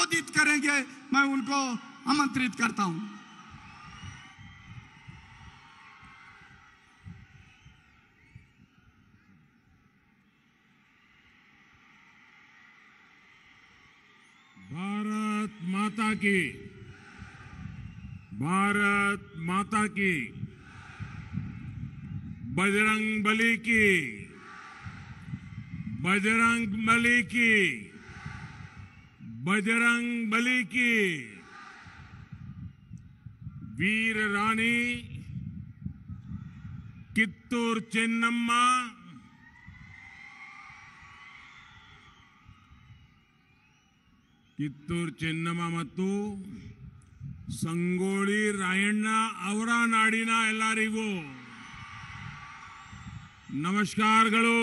संबोधित करेंगे मैं उनको आमंत्रित करता हूं भारत माता की भारत माता की बजरंग बली की बजरंग बली की ಬಜರಂಗ್ ಬಲಿಕಿ ವೀರ ರಾಣಿ ಕಿತ್ತೂರು ಚೆನ್ನಮ್ಮ ಕಿತ್ತೂರ್ ಕಿತ್ತೂರು ಚೆನ್ನಮ್ಮ ಮತ್ತು ಸಂಗೋಳಿ ರಾಯಣ್ಣ ಅವರ ನಾಡಿನ ಎಲ್ಲರಿಗೂ ನಮಸ್ಕಾರಗಳು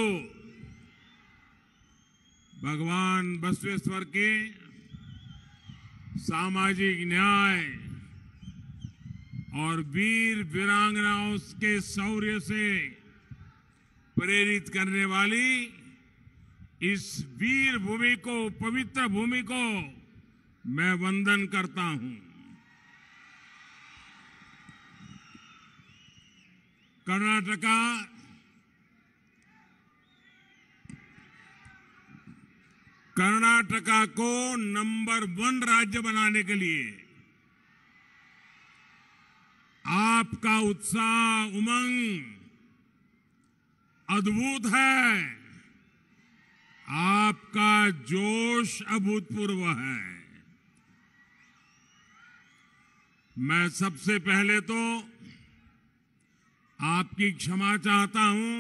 ಭಗವಾನ್ ಬಸವೇಶ್ವರ್ಗೆ सामाजिक न्याय और वीर वीरांगनाओं के शौर्य से प्रेरित करने वाली इस वीर भूमि को पवित्र भूमि को मैं वंदन करता हूं कर्नाटका कर्नाटका को नंबर वन राज्य बनाने के लिए आपका उत्साह उमंग अद्भुत है आपका जोश अभूतपूर्व है मैं सबसे पहले तो आपकी क्षमा चाहता हूं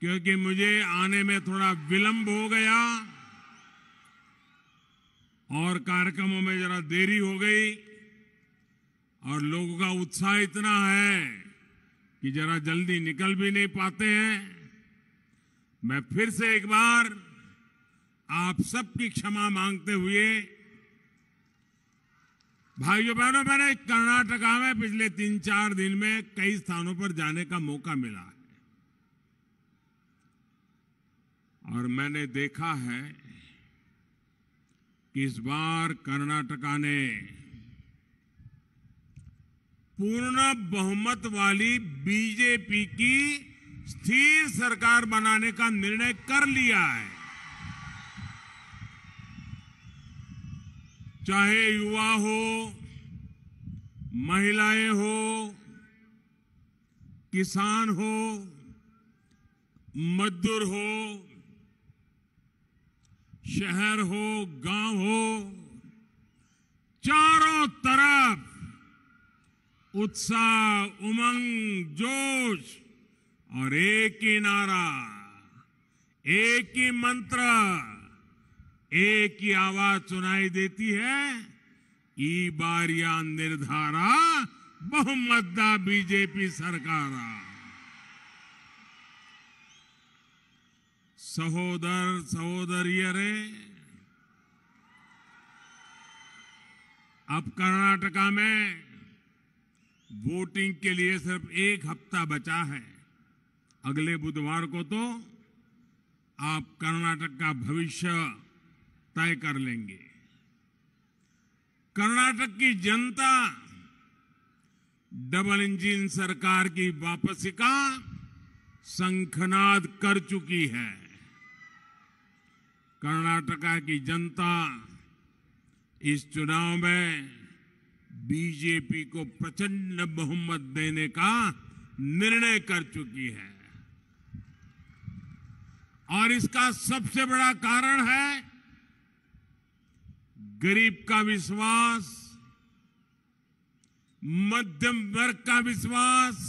क्योंकि मुझे आने में थोड़ा विलंब हो गया और कार्यक्रमों में जरा देरी हो गई और लोगों का उत्साह इतना है कि जरा जल्दी निकल भी नहीं पाते हैं मैं फिर से एक बार आप सबकी क्षमा मांगते हुए भाइयों बहनों मैंने कर्नाटका में पिछले तीन चार दिन में कई स्थानों पर जाने का मौका मिला और मैंने देखा है कि इस बार कर्नाटका ने पूर्ण बहुमत वाली बीजेपी की स्थिर सरकार बनाने का निर्णय कर लिया है चाहे युवा हो महिलाएं हो किसान हो मजदूर हो शहर हो गांव हो चारों तरफ उत्साह उमंग जोश और एक ही नारा एक ही मंत्र एक ही आवाज सुनाई देती है ई बारिया निर्धारा बहुमतदा बीजेपी सरकारा सहोदर ಸಹೋದರಿಯರೇ अब कर्नाटका में वोटिंग के लिए सिर्फ एक हफ्ता बचा है अगले बुधवार को तो आप कर्नाटक का भविष्य तय कर लेंगे कर्नाटक की जनता डबल इंजन सरकार की वापसी का शंखनाद कर चुकी है कर्नाटका की जनता इस चुनाव में बीजेपी को प्रचंड बहुमत देने का निर्णय कर चुकी है और इसका सबसे बड़ा कारण है गरीब का विश्वास मध्यम वर्ग का विश्वास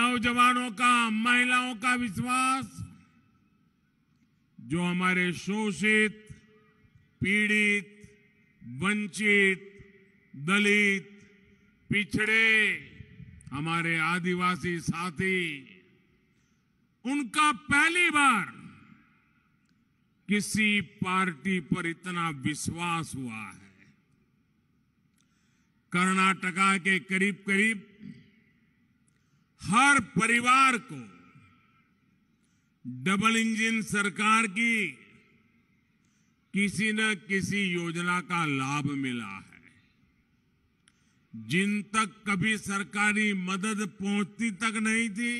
नौजवानों का महिलाओं का विश्वास जो हमारे शोषित पीड़ित वंचित दलित पिछड़े हमारे आदिवासी साथी उनका पहली बार किसी पार्टी पर इतना विश्वास हुआ है कर्नाटका के करीब करीब हर परिवार को डबल इंजन सरकार की किसी न किसी योजना का लाभ मिला है जिन तक कभी सरकारी मदद पहुंचती तक नहीं थी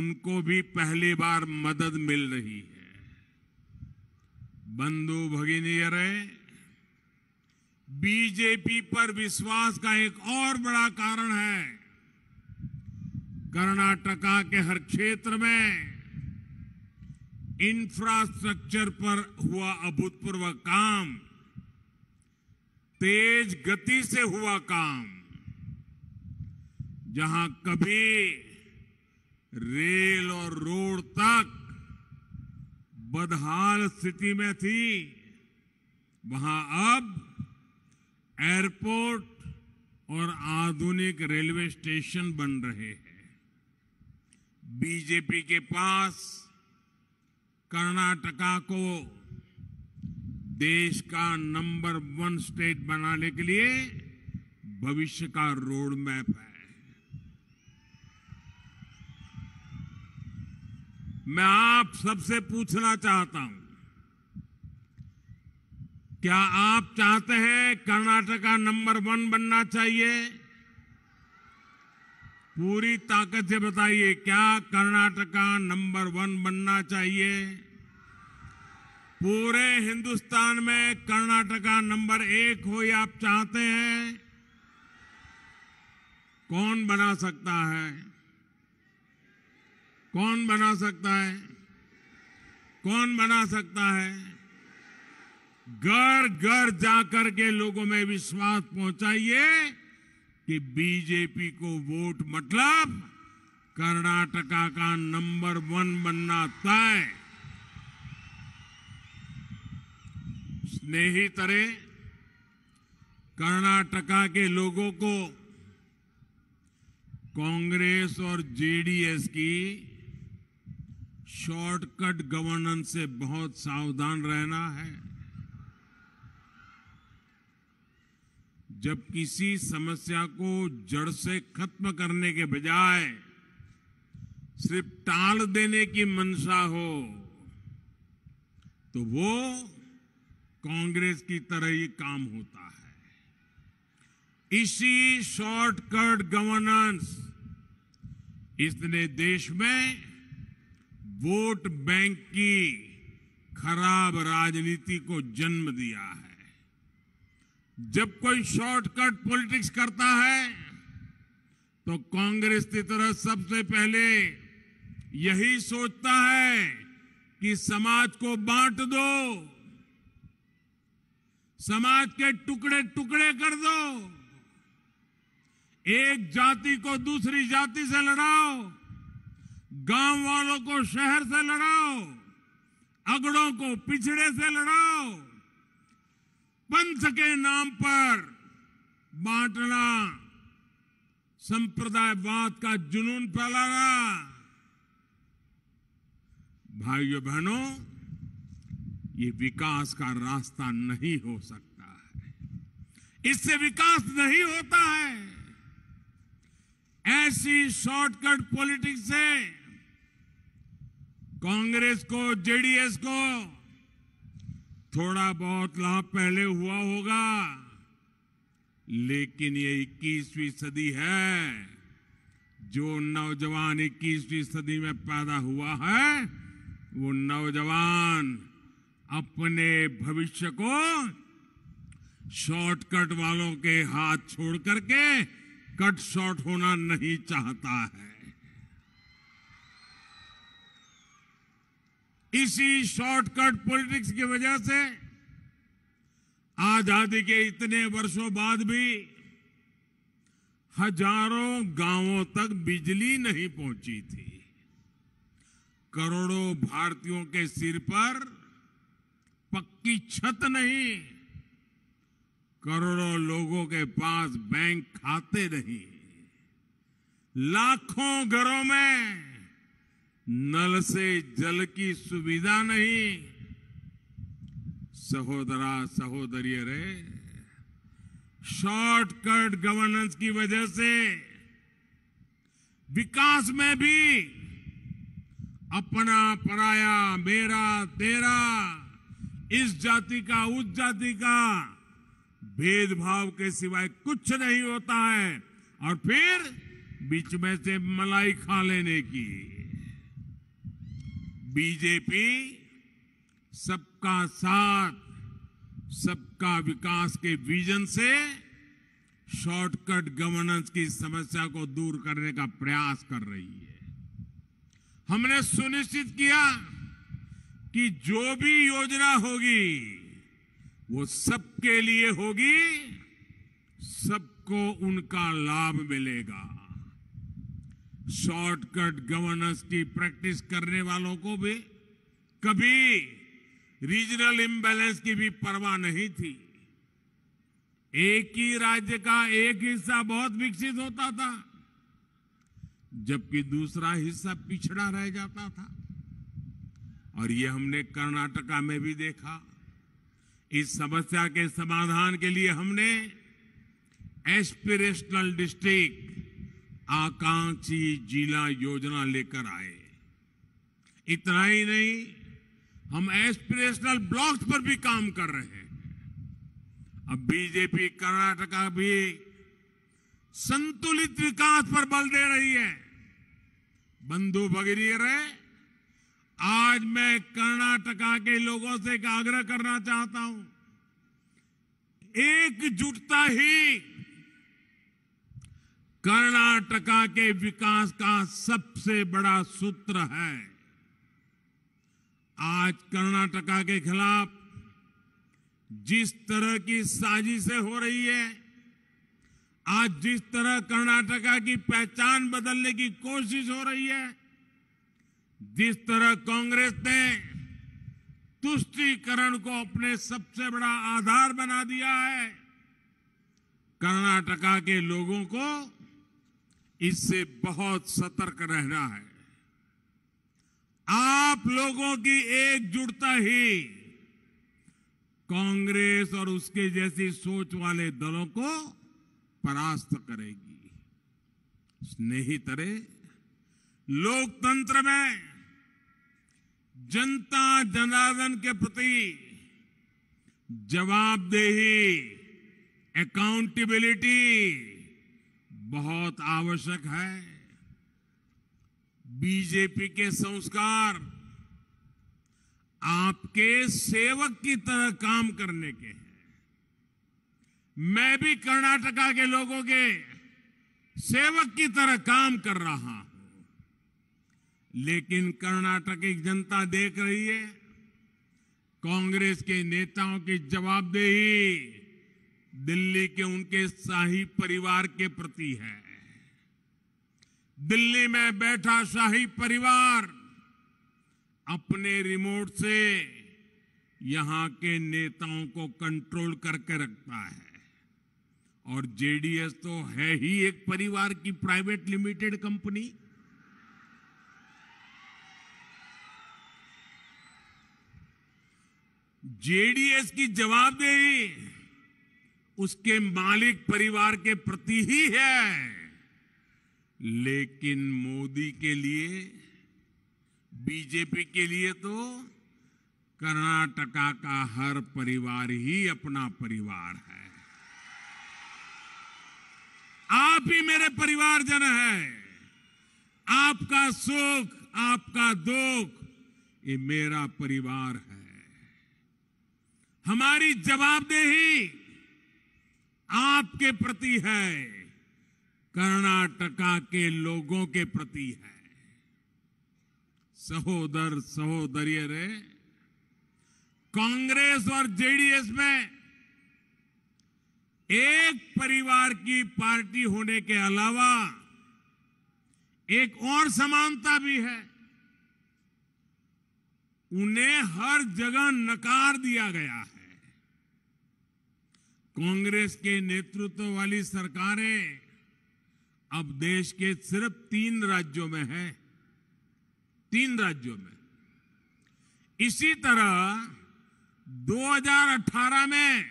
उनको भी पहली बार मदद मिल रही है बंधु भगिनी अरे बीजेपी पर विश्वास का एक और बड़ा कारण है कर्नाटका के हर क्षेत्र में इंफ्रास्ट्रक्चर पर हुआ अभूतपूर्व काम तेज गति से हुआ काम जहां कभी रेल और रोड तक बदहाल स्थिति में थी वहां अब एयरपोर्ट और आधुनिक रेलवे स्टेशन बन रहे हैं बीजेपी के पास कर्नाटका को देश का नंबर वन स्टेट बनाने के लिए भविष्य का रोड मैप है मैं आप सबसे पूछना चाहता हूं क्या आप चाहते हैं कर्नाटका नंबर वन बनना चाहिए पूरी ताकत से बताइए क्या कर्नाटका नंबर वन बनना चाहिए पूरे हिंदुस्तान में कर्नाटका नंबर एक हो ये आप चाहते हैं कौन बना सकता है कौन बना सकता है कौन बना सकता है घर घर जाकर के लोगों में विश्वास पहुंचाइए कि बीजेपी को वोट मतलब कर्नाटका का नंबर वन बनना तय स्नेहितरे कर्नाटका के लोगों को कांग्रेस और जेडीएस की शॉर्टकट गवर्नेंस से बहुत सावधान रहना है जब किसी समस्या को जड़ से खत्म करने के बजाय सिर्फ टाल देने की मंशा हो तो वो कांग्रेस की तरह ही काम होता है इसी शॉर्टकट गवर्नेंस इसने देश में वोट बैंक की खराब राजनीति को जन्म दिया है जब कोई शॉर्टकट पॉलिटिक्स करता है तो कांग्रेस की तरह सबसे पहले यही सोचता है कि समाज को बांट दो समाज के टुकड़े टुकड़े कर दो एक जाति को दूसरी जाति से लड़ाओ गांव वालों को शहर से लड़ाओ अगड़ों को पिछड़े से लड़ाओ पंथ के नाम पर बांटना संप्रदायवाद का जुनून फैलाना भाइयों बहनों ये विकास का रास्ता नहीं हो सकता है इससे विकास नहीं होता है ऐसी शॉर्टकट पॉलिटिक्स से कांग्रेस को जेडीएस को थोड़ा बहुत लाभ पहले हुआ होगा लेकिन ये 21वीं सदी है जो नौजवान 21वीं सदी में पैदा हुआ है वो नौजवान अपने भविष्य को शॉर्टकट वालों के हाथ छोड़ करके कट शॉर्ट होना नहीं चाहता है इसी शॉर्टकट पॉलिटिक्स की वजह से आजादी के इतने वर्षों बाद भी हजारों गांवों तक बिजली नहीं पहुंची थी करोड़ों भारतीयों के सिर पर पक्की छत नहीं करोड़ों लोगों के पास बैंक खाते नहीं लाखों घरों में नल से जल की सुविधा नहीं सहोदरा सहोदरी रे शॉर्टकट गवर्नेंस की वजह से विकास में भी अपना पराया मेरा तेरा इस जाति का उस जाति का भेदभाव के सिवाय कुछ नहीं होता है और फिर बीच में से मलाई खा लेने की बीजेपी सबका साथ सबका विकास के विजन से शॉर्टकट गवर्नेंस की समस्या को दूर करने का प्रयास कर रही है हमने सुनिश्चित किया कि जो भी योजना होगी वो सबके लिए होगी सबको उनका लाभ मिलेगा शॉर्टकट गवर्नेंस की प्रैक्टिस करने वालों को भी कभी रीजनल इम्बैलेंस की भी परवाह नहीं थी एक ही राज्य का एक हिस्सा बहुत विकसित होता था जबकि दूसरा हिस्सा पिछड़ा रह जाता था और ये हमने कर्नाटका में भी देखा इस समस्या के समाधान के लिए हमने एस्पिरेशनल डिस्ट्रिक्ट आकांक्षी जिला योजना लेकर आए इतना ही नहीं हम एस्पिरेशनल ब्लॉक्स पर भी काम कर रहे हैं अब बीजेपी कर्नाटका भी संतुलित विकास पर बल दे रही है बंधु रहे आज मैं कर्नाटका के लोगों से एक आग्रह करना चाहता हूं एकजुटता ही कर्नाटका के विकास का सबसे बड़ा सूत्र है आज कर्नाटका के खिलाफ जिस तरह की साजिशें हो रही है आज जिस तरह कर्नाटका की पहचान बदलने की कोशिश हो रही है जिस तरह कांग्रेस ने तुष्टीकरण को अपने सबसे बड़ा आधार बना दिया है कर्नाटका के लोगों को इससे बहुत सतर्क रहना है आप लोगों की एकजुटता ही कांग्रेस और उसके जैसी सोच वाले दलों को परास्त करेगी स्नेहितरे लोकतंत्र में जनता जनार्दन के प्रति जवाबदेही अकाउंटेबिलिटी बहुत आवश्यक है बीजेपी के संस्कार आपके सेवक की तरह काम करने के हैं मैं भी कर्नाटका के लोगों के सेवक की तरह काम कर रहा हूं लेकिन कर्नाटक की जनता देख रही है कांग्रेस के नेताओं की जवाबदेही दिल्ली के उनके शाही परिवार के प्रति है दिल्ली में बैठा शाही परिवार अपने रिमोट से यहां के नेताओं को कंट्रोल करके रखता है और जेडीएस तो है ही एक परिवार की प्राइवेट लिमिटेड कंपनी जेडीएस की जवाबदेही उसके मालिक परिवार के प्रति ही है लेकिन मोदी के लिए बीजेपी के लिए तो कर्नाटका का हर परिवार ही अपना परिवार है आप ही मेरे परिवारजन है आपका सुख आपका दुख ये मेरा परिवार है हमारी जवाबदेही आपके प्रति है कर्नाटका के लोगों के प्रति है सहोदर रे कांग्रेस और जेडीएस में एक परिवार की पार्टी होने के अलावा एक और समानता भी है उन्हें हर जगह नकार दिया गया है कांग्रेस के नेतृत्व वाली सरकारें अब देश के सिर्फ तीन राज्यों में है तीन राज्यों में इसी तरह 2018 में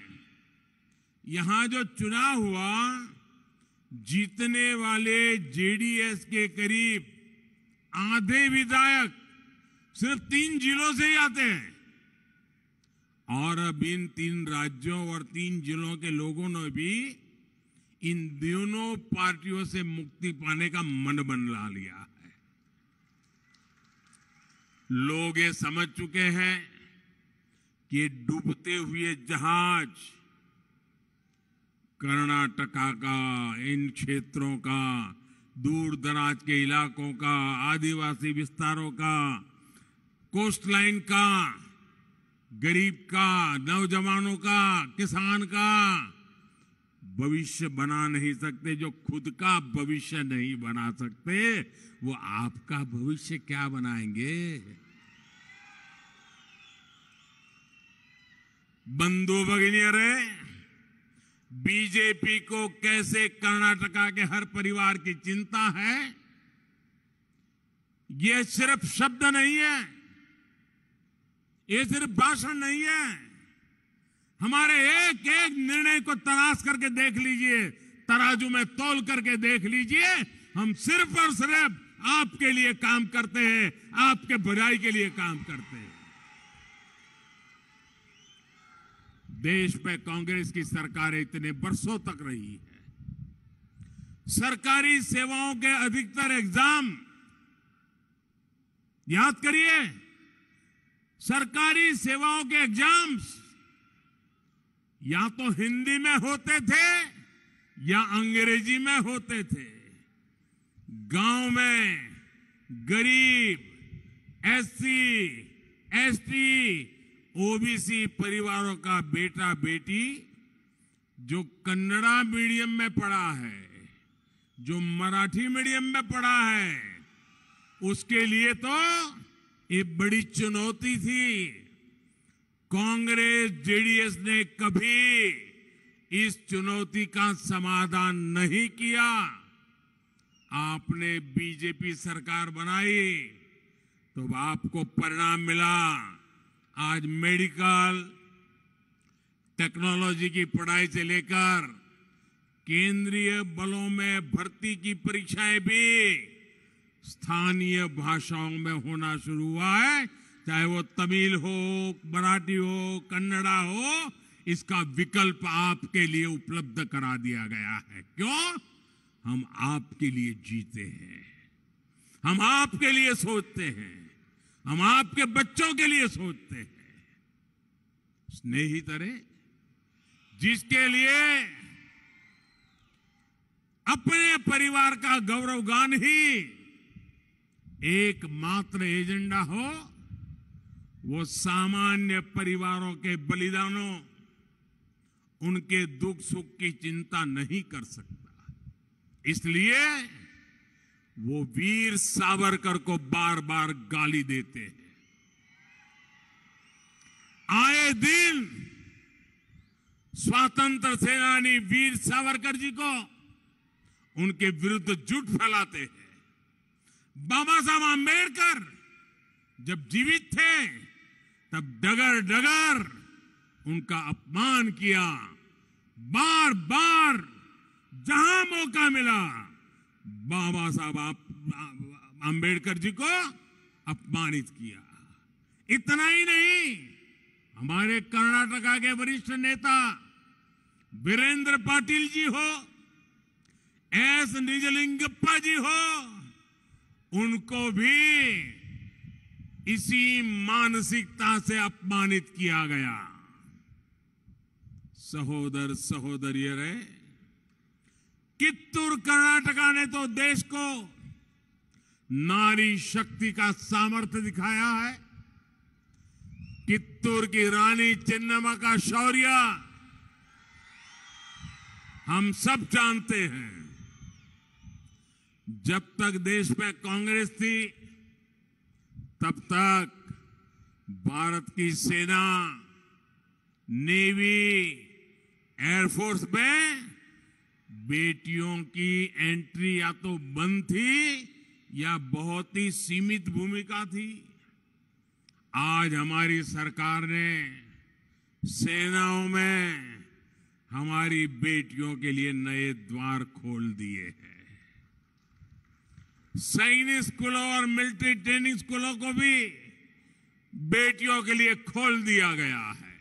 यहां जो चुनाव हुआ जीतने वाले जेडीएस के करीब आधे विधायक सिर्फ तीन जिलों से ही आते हैं और अब इन तीन राज्यों और तीन जिलों के लोगों ने भी इन दोनों पार्टियों से मुक्ति पाने का मन बन ला लिया है लोग ये समझ चुके हैं कि डूबते हुए जहाज कर्नाटका का इन क्षेत्रों का दूर दराज के इलाकों का आदिवासी विस्तारों का कोस्ट लाइन का गरीब का नौजवानों का किसान का भविष्य बना नहीं सकते जो खुद का भविष्य नहीं बना सकते वो आपका भविष्य क्या बनाएंगे बंधु भगनी अरे बीजेपी को कैसे कर्नाटका के हर परिवार की चिंता है यह सिर्फ शब्द नहीं है ये सिर्फ भाषण नहीं है हमारे एक एक निर्णय को तराश करके देख लीजिए तराजू में तोल करके देख लीजिए हम सिर्फ और सिर्फ आपके लिए काम करते हैं आपके भलाई के लिए काम करते हैं देश में कांग्रेस की सरकारें इतने वर्षों तक रही है सरकारी सेवाओं के अधिकतर एग्जाम याद करिए सरकारी सेवाओं के एग्जाम्स या तो हिंदी में होते थे या अंग्रेजी में होते थे गांव में गरीब एससी एसटी ओबीसी परिवारों का बेटा बेटी जो कन्नड़ा मीडियम में पढ़ा है जो मराठी मीडियम में पढ़ा है उसके लिए तो ये बड़ी चुनौती थी कांग्रेस जेडीएस ने कभी इस चुनौती का समाधान नहीं किया आपने बीजेपी सरकार बनाई तो आपको परिणाम मिला आज मेडिकल टेक्नोलॉजी की पढ़ाई से लेकर केंद्रीय बलों में भर्ती की परीक्षाएं भी स्थानीय भाषाओं में होना शुरू हुआ है चाहे वो तमिल हो मराठी हो कन्नड़ा हो इसका विकल्प आपके लिए उपलब्ध करा दिया गया है क्यों हम आपके लिए जीते हैं हम आपके लिए सोचते हैं हम आपके बच्चों के लिए सोचते हैं स्नेही तरह जिसके लिए अपने परिवार का गौरवगान ही एकमात्र एजेंडा हो वो सामान्य परिवारों के बलिदानों उनके दुख सुख की चिंता नहीं कर सकता इसलिए वो वीर सावरकर को बार बार गाली देते हैं आए दिन स्वतंत्र सेनानी वीर सावरकर जी को उनके विरुद्ध जुट फैलाते हैं बाबा साहब आम्बेडकर जब जीवित थे तब डगर डगर उनका अपमान किया बार बार जहां मौका मिला बाबा साहब आम्बेडकर जी को अपमानित किया इतना ही नहीं हमारे कर्नाटका के वरिष्ठ नेता वीरेंद्र पाटिल जी हो एस निजलिंगप्पा जी हो उनको भी इसी मानसिकता से अपमानित किया गया सहोदर सहोदरिय रहे कित्तूर कर्नाटका ने तो देश को नारी शक्ति का सामर्थ्य दिखाया है कित्तूर की रानी चिन्नमा का शौर्य हम सब जानते हैं जब तक देश में कांग्रेस थी तब तक भारत की सेना नेवी एयरफोर्स में बेटियों की एंट्री या तो बंद थी या बहुत ही सीमित भूमिका थी आज हमारी सरकार ने सेनाओं में हमारी बेटियों के लिए नए द्वार खोल दिए हैं सैनिक स्कूलों और मिलिट्री ट्रेनिंग स्कूलों को भी बेटियों के लिए खोल दिया गया है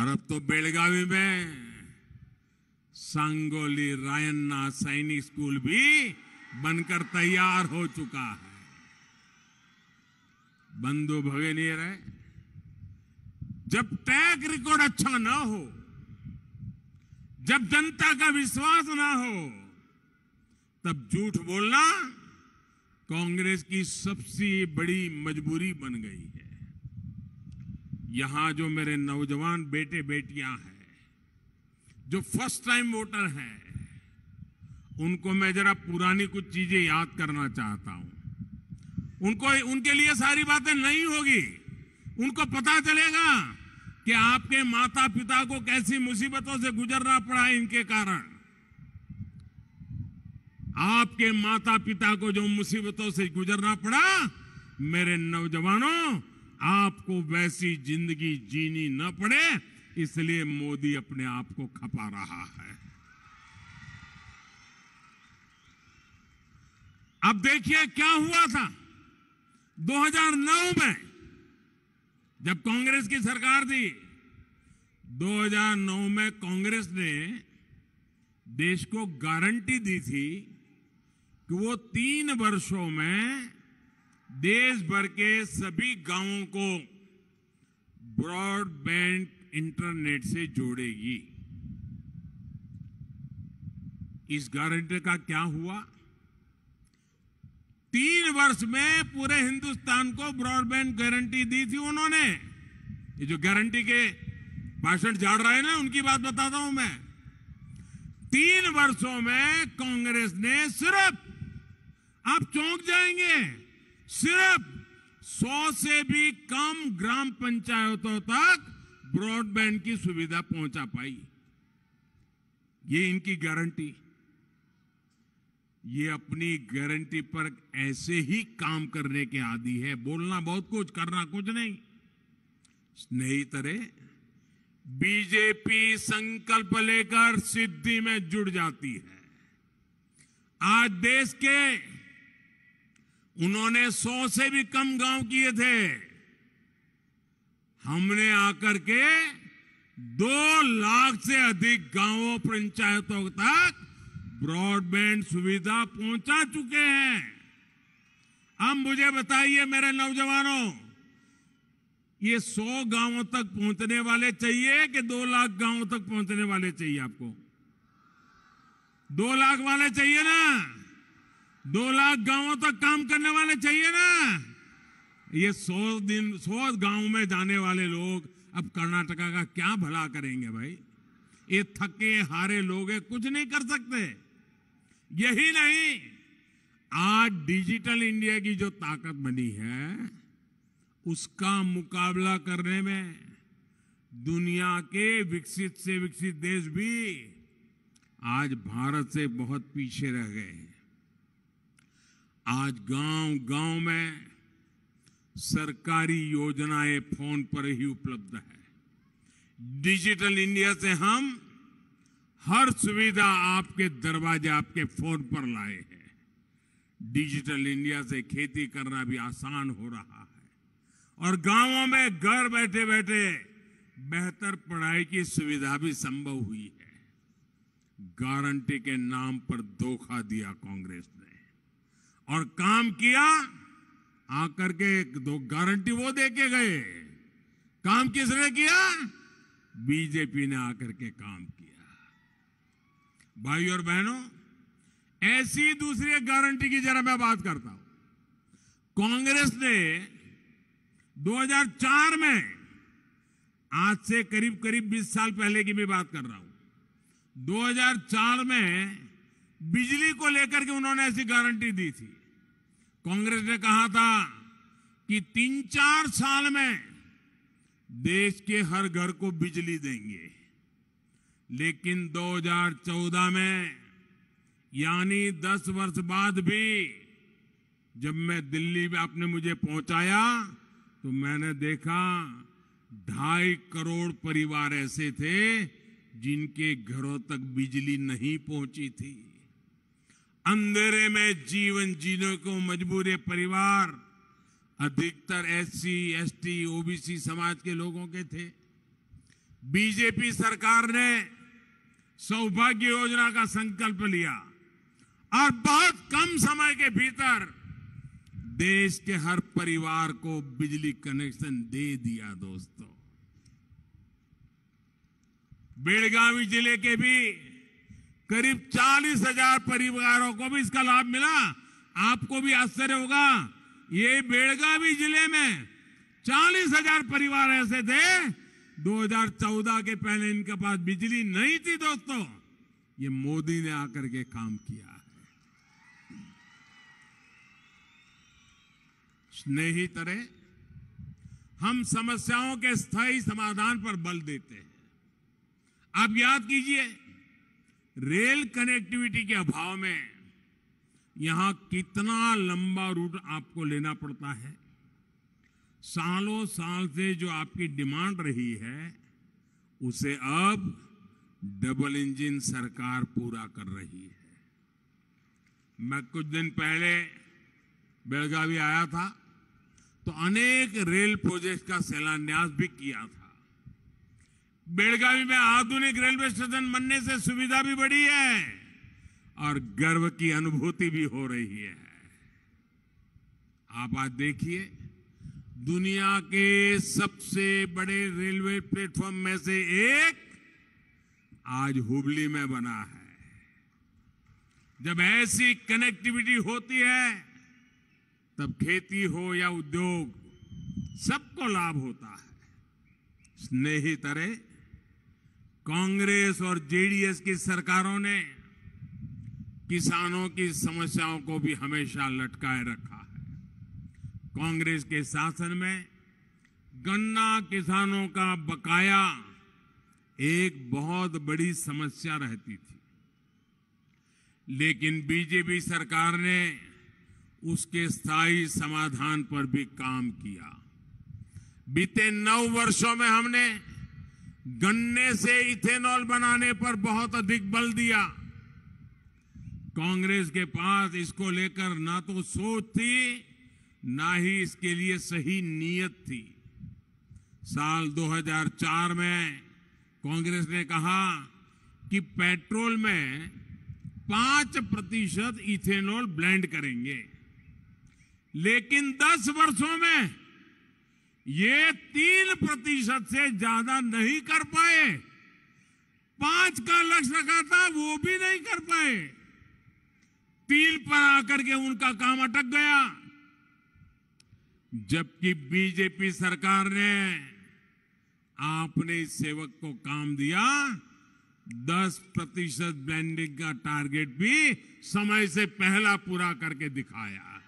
और अब तो बेलगावी में सांगोली रायन्ना सैनिक स्कूल भी बनकर तैयार हो चुका है बंधु नहीं रहे जब टैग रिकॉर्ड अच्छा ना हो जब जनता का विश्वास ना हो तब झूठ बोलना कांग्रेस की सबसे बड़ी मजबूरी बन गई है यहां जो मेरे नौजवान बेटे बेटियां हैं जो फर्स्ट टाइम वोटर हैं उनको मैं जरा पुरानी कुछ चीजें याद करना चाहता हूं उनको उनके लिए सारी बातें नहीं होगी उनको पता चलेगा कि आपके माता पिता को कैसी मुसीबतों से गुजरना पड़ा इनके कारण आपके माता पिता को जो मुसीबतों से गुजरना पड़ा मेरे नौजवानों आपको वैसी जिंदगी जीनी न पड़े इसलिए मोदी अपने आप को खपा रहा है अब देखिए क्या हुआ था 2009 में जब कांग्रेस की सरकार थी 2009 में कांग्रेस ने देश को गारंटी दी थी कि वो तीन वर्षों में देश भर के सभी गांवों को ब्रॉडबैंड इंटरनेट से जोड़ेगी इस गारंटी का क्या हुआ तीन वर्ष में पूरे हिंदुस्तान को ब्रॉडबैंड गारंटी दी थी उन्होंने ये जो गारंटी के भाषण झाड़ रहे हैं ना उनकी बात बताता हूं मैं तीन वर्षों में कांग्रेस ने सिर्फ आप चौंक जाएंगे सिर्फ 100 से भी कम ग्राम पंचायतों तक ब्रॉडबैंड की सुविधा पहुंचा पाई ये इनकी गारंटी ये अपनी गारंटी पर ऐसे ही काम करने के आदि है बोलना बहुत कुछ करना कुछ नहीं नहीं तरह बीजेपी संकल्प लेकर सिद्धि में जुड़ जाती है आज देश के उन्होंने सौ से भी कम गांव किए थे हमने आकर के दो लाख से अधिक गांवों पंचायतों तक ब्रॉडबैंड सुविधा पहुंचा चुके हैं अब मुझे बताइए मेरे नौजवानों ये सौ गांवों तक पहुंचने वाले चाहिए कि दो लाख गांवों तक पहुंचने वाले चाहिए आपको दो लाख वाले चाहिए ना दो लाख गांवों तक काम करने वाले चाहिए ना ये सौ दिन सौ गांव में जाने वाले लोग अब कर्नाटका का क्या भला करेंगे भाई ये थके हारे लोग कुछ नहीं कर सकते यही नहीं आज डिजिटल इंडिया की जो ताकत बनी है उसका मुकाबला करने में दुनिया के विकसित से विकसित देश भी आज भारत से बहुत पीछे रह गए हैं आज गांव गांव में सरकारी योजनाएं फोन पर ही उपलब्ध है डिजिटल इंडिया से हम हर सुविधा आपके दरवाजे आपके फोन पर लाए हैं डिजिटल इंडिया से खेती करना भी आसान हो रहा है और गांवों में घर बैठे बैठे बेहतर पढ़ाई की सुविधा भी संभव हुई है गारंटी के नाम पर धोखा दिया कांग्रेस ने और काम किया आकर के दो गारंटी वो दे के गए काम किसने किया बीजेपी ने आकर के काम किया भाई और बहनों ऐसी दूसरी गारंटी की जरा मैं बात करता हूं कांग्रेस ने 2004 में आज से करीब करीब 20 साल पहले की मैं बात कर रहा हूं 2004 में बिजली को लेकर के उन्होंने ऐसी गारंटी दी थी कांग्रेस ने कहा था कि तीन चार साल में देश के हर घर को बिजली देंगे लेकिन 2014 में यानी 10 वर्ष बाद भी जब मैं दिल्ली में आपने मुझे पहुंचाया तो मैंने देखा ढाई करोड़ परिवार ऐसे थे जिनके घरों तक बिजली नहीं पहुंची थी अंधेरे में जीवन जीने को मजबूर परिवार अधिकतर एससी एसटी ओबीसी समाज के लोगों के थे बीजेपी सरकार ने सौभाग्य योजना का संकल्प लिया और बहुत कम समय के भीतर देश के हर परिवार को बिजली कनेक्शन दे दिया दोस्तों बेड़गावी जिले के भी करीब चालीस हजार परिवारों को भी इसका लाभ मिला आपको भी आश्चर्य होगा ये बेड़गावी जिले में चालीस हजार परिवार ऐसे थे 2014 के पहले इनके पास बिजली नहीं थी दोस्तों ये मोदी ने आकर के काम किया है स्नेही तरह हम समस्याओं के स्थायी समाधान पर बल देते हैं आप याद कीजिए रेल कनेक्टिविटी के अभाव में यहां कितना लंबा रूट आपको लेना पड़ता है सालों साल से जो आपकी डिमांड रही है उसे अब डबल इंजन सरकार पूरा कर रही है मैं कुछ दिन पहले बेलगावी आया था तो अनेक रेल प्रोजेक्ट का शिलान्यास भी किया था बेड़गावी में आधुनिक रेलवे स्टेशन बनने से सुविधा भी बढ़ी है और गर्व की अनुभूति भी हो रही है आप आज देखिए दुनिया के सबसे बड़े रेलवे प्लेटफॉर्म में से एक आज हुबली में बना है जब ऐसी कनेक्टिविटी होती है तब खेती हो या उद्योग सबको लाभ होता है स्नेही तरह कांग्रेस और जेडीएस की सरकारों ने किसानों की समस्याओं को भी हमेशा लटकाए रखा है कांग्रेस के शासन में गन्ना किसानों का बकाया एक बहुत बड़ी समस्या रहती थी लेकिन बीजेपी सरकार ने उसके स्थायी समाधान पर भी काम किया बीते नौ वर्षों में हमने गन्ने से इथेनॉल बनाने पर बहुत अधिक बल दिया कांग्रेस के पास इसको लेकर ना तो सोच थी ना ही इसके लिए सही नीयत थी साल 2004 में कांग्रेस ने कहा कि पेट्रोल में पांच प्रतिशत इथेनॉल ब्लेंड करेंगे लेकिन दस वर्षों में ये तीन प्रतिशत से ज्यादा नहीं कर पाए पांच का लक्ष्य रखा था वो भी नहीं कर पाए तीन पर आकर के उनका काम अटक गया जबकि बीजेपी सरकार ने आपने सेवक को काम दिया दस प्रतिशत ब्लेंडिंग का टारगेट भी समय से पहला पूरा करके दिखाया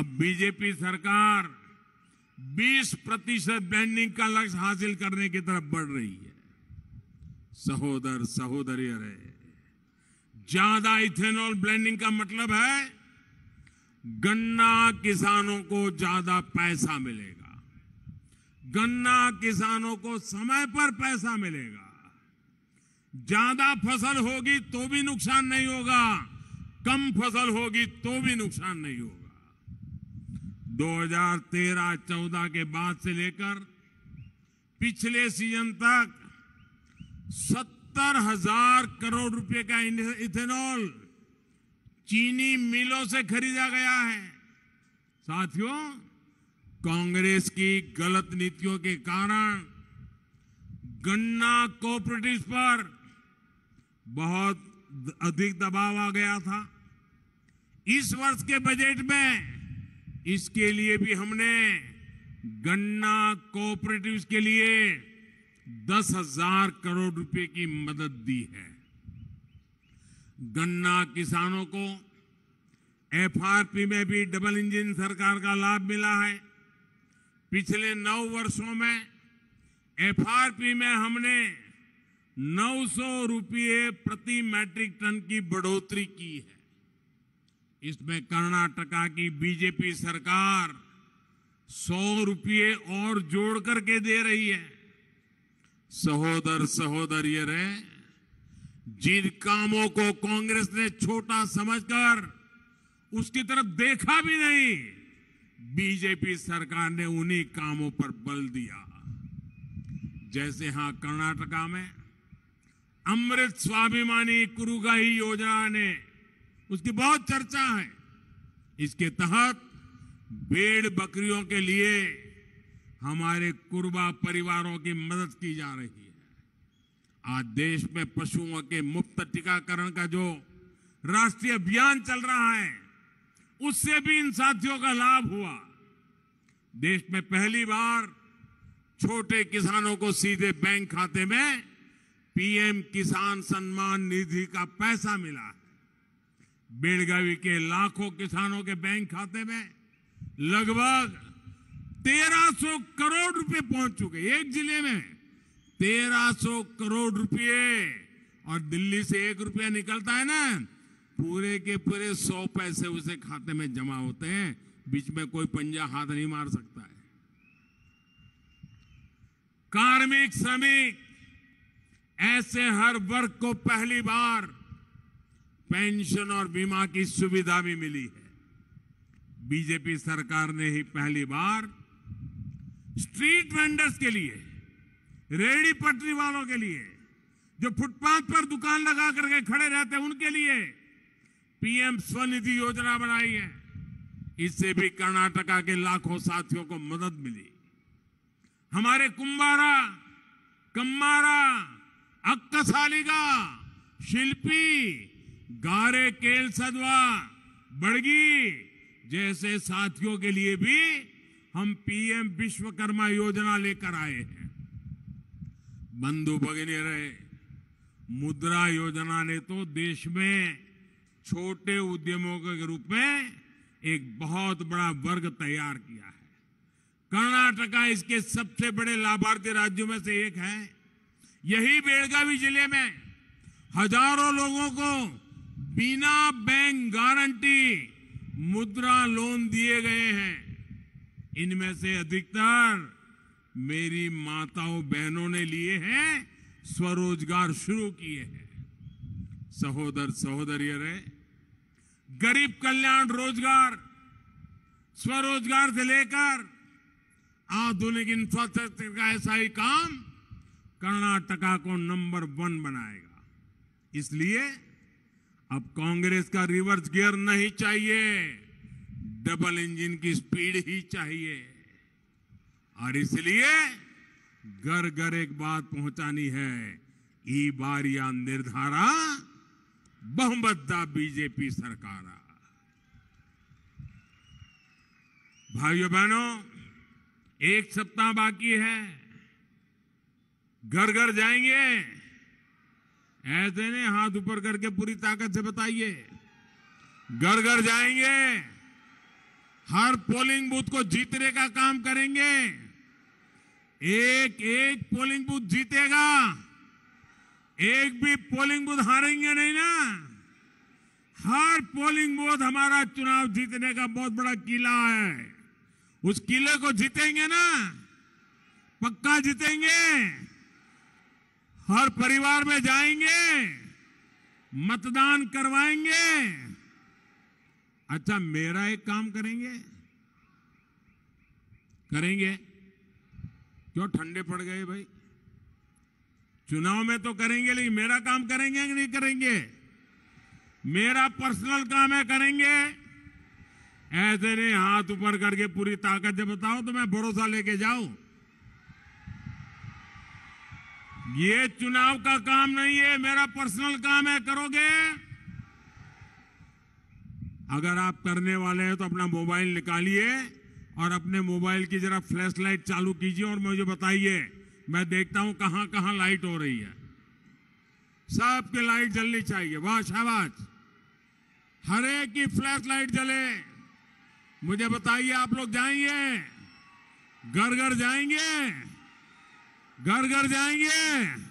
अब बीजेपी सरकार 20 प्रतिशत बैंडिंग का लक्ष्य हासिल करने की तरफ बढ़ रही है सहोदर सहोदरी अरे ज्यादा इथेनॉल ब्लेंडिंग का मतलब है गन्ना किसानों को ज्यादा पैसा मिलेगा गन्ना किसानों को समय पर पैसा मिलेगा ज्यादा फसल होगी तो भी नुकसान नहीं होगा कम फसल होगी तो भी नुकसान नहीं होगा 2013-14 के बाद से लेकर पिछले सीजन तक सत्तर हजार करोड़ रुपए का इथेनॉल चीनी मिलों से खरीदा गया है साथियों कांग्रेस की गलत नीतियों के कारण गन्ना कोऑपरेटिव पर बहुत अधिक दबाव आ गया था इस वर्ष के बजट में इसके लिए भी हमने गन्ना कोऑपरेटिव्स के लिए दस हजार करोड़ रुपए की मदद दी है गन्ना किसानों को एफआरपी में भी डबल इंजन सरकार का लाभ मिला है पिछले नौ वर्षों में एफआरपी में हमने 900 रुपये प्रति मैट्रिक टन की बढ़ोतरी की है इसमें कर्नाटका की बीजेपी सरकार सौ रुपये और जोड़ करके दे रही है सहोदर रहे जिन कामों को कांग्रेस ने छोटा समझकर उसकी तरफ देखा भी नहीं बीजेपी सरकार ने उन्हीं कामों पर बल दिया जैसे हां कर्नाटका में अमृत स्वाभिमानी कुरुगाही योजना ने उसकी बहुत चर्चा है इसके तहत भेड़ बकरियों के लिए हमारे कुर्बा परिवारों की मदद की जा रही है आज देश में पशुओं के मुफ्त टीकाकरण का जो राष्ट्रीय अभियान चल रहा है उससे भी इन साथियों का लाभ हुआ देश में पहली बार छोटे किसानों को सीधे बैंक खाते में पीएम किसान सम्मान निधि का पैसा मिला है बेलगावी के लाखों किसानों के बैंक खाते में लगभग 1300 करोड़ रुपए पहुंच चुके एक जिले में 1300 करोड़ रुपए और दिल्ली से एक रुपया निकलता है ना पूरे के पूरे सौ पैसे उसे खाते में जमा होते हैं बीच में कोई पंजा हाथ नहीं मार सकता है कार्मिक श्रमिक ऐसे हर वर्ग को पहली बार पेंशन और बीमा की सुविधा भी मिली है बीजेपी सरकार ने ही पहली बार स्ट्रीट वेंडर्स के लिए रेहड़ी पटरी वालों के लिए जो फुटपाथ पर दुकान लगा करके खड़े रहते हैं उनके लिए पीएम स्वनिधि योजना बनाई है इससे भी कर्नाटका के लाखों साथियों को मदद मिली हमारे कुंबारा कम्बारा अक्कसालिगा शिल्पी गारे केल सदवा बड़गी जैसे साथियों के लिए भी हम पीएम विश्वकर्मा योजना लेकर आए हैं बंधु भगने रहे मुद्रा योजना ने तो देश में छोटे उद्यमों के रूप में एक बहुत बड़ा वर्ग तैयार किया है कर्नाटका इसके सबसे बड़े लाभार्थी राज्यों में से एक है यही बेलगावी जिले में हजारों लोगों को बिना बैंक गारंटी मुद्रा लोन दिए गए हैं इनमें से अधिकतर मेरी माताओं बहनों ने लिए हैं स्वरोजगार शुरू किए हैं सहोदर सहोदरियर है गरीब कल्याण रोजगार स्वरोजगार से लेकर आधुनिक इंफ्रास्ट्रक्चर का ऐसा ही काम कर्नाटका को नंबर वन बनाएगा इसलिए अब कांग्रेस का रिवर्स गियर नहीं चाहिए डबल इंजन की स्पीड ही चाहिए और इसलिए घर घर एक बात पहुंचानी है ई बार या निर्धारा बहुमतदा बीजेपी सरकार भाइयों बहनों एक सप्ताह बाकी है घर घर जाएंगे ऐसे नहीं हाथ ऊपर करके पूरी ताकत से बताइए घर घर जाएंगे हर पोलिंग बूथ को जीतने का काम करेंगे एक एक पोलिंग बूथ जीतेगा एक भी पोलिंग बूथ हारेंगे नहीं ना हर पोलिंग बूथ हमारा चुनाव जीतने का बहुत बड़ा किला है उस किले को जीतेंगे ना पक्का जीतेंगे हर परिवार में जाएंगे मतदान करवाएंगे अच्छा मेरा एक काम करेंगे करेंगे क्यों ठंडे पड़ गए भाई चुनाव में तो करेंगे लेकिन मेरा काम करेंगे कि नहीं करेंगे मेरा पर्सनल काम है करेंगे ऐसे नहीं हाथ ऊपर करके पूरी ताकत से बताओ तो मैं भरोसा लेके जाऊं ये चुनाव का काम नहीं है मेरा पर्सनल काम है करोगे अगर आप करने वाले हैं तो अपना मोबाइल निकालिए और अपने मोबाइल की जरा फ्लैश लाइट चालू कीजिए और मुझे बताइए मैं देखता हूं कहां कहां लाइट हो रही है सबकी लाइट जलनी चाहिए वाह शाबाश हर एक की फ्लैश लाइट जले मुझे बताइए आप लोग जाएंगे घर घर जाएंगे घर घर जाएंगे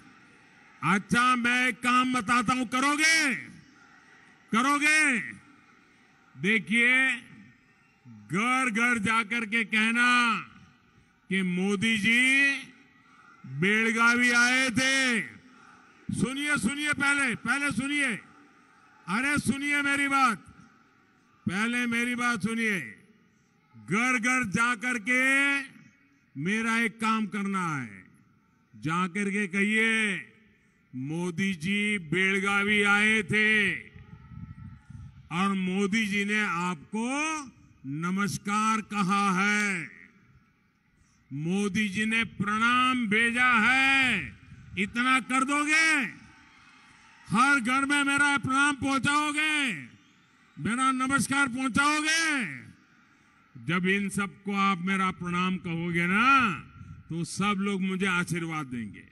अच्छा मैं एक काम बताता हूं करोगे करोगे देखिए घर घर जाकर के कहना कि मोदी जी बेलगावी आए थे सुनिए सुनिए पहले पहले सुनिए अरे सुनिए मेरी बात पहले मेरी बात सुनिए घर घर जाकर के मेरा एक काम करना है जाकर के कहिए मोदी जी बेलगावी आए थे और मोदी जी ने आपको नमस्कार कहा है मोदी जी ने प्रणाम भेजा है इतना कर दोगे हर घर में मेरा प्रणाम पहुंचाओगे मेरा नमस्कार पहुंचाओगे जब इन सबको आप मेरा प्रणाम कहोगे ना तो सब लोग मुझे आशीर्वाद देंगे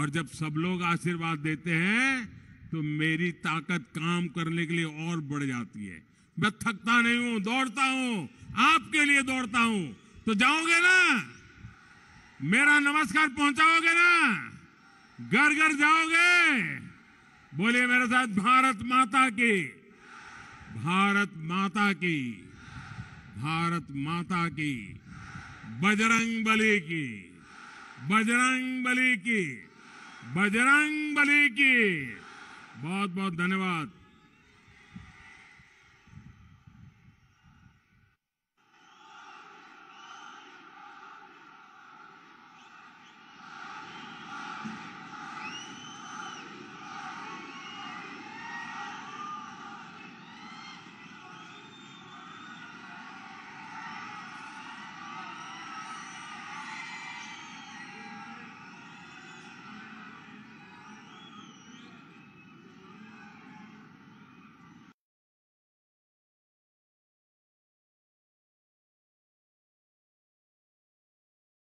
और जब सब लोग आशीर्वाद देते हैं तो मेरी ताकत काम करने के लिए और बढ़ जाती है मैं थकता नहीं हूं दौड़ता हूं आपके लिए दौड़ता हूं तो जाओगे ना मेरा नमस्कार पहुंचाओगे ना घर घर जाओगे बोलिए मेरे साथ भारत माता की भारत माता की भारत माता की बजरंग बली की बजरंग बली की बजरंग बली की बहुत बहुत धन्यवाद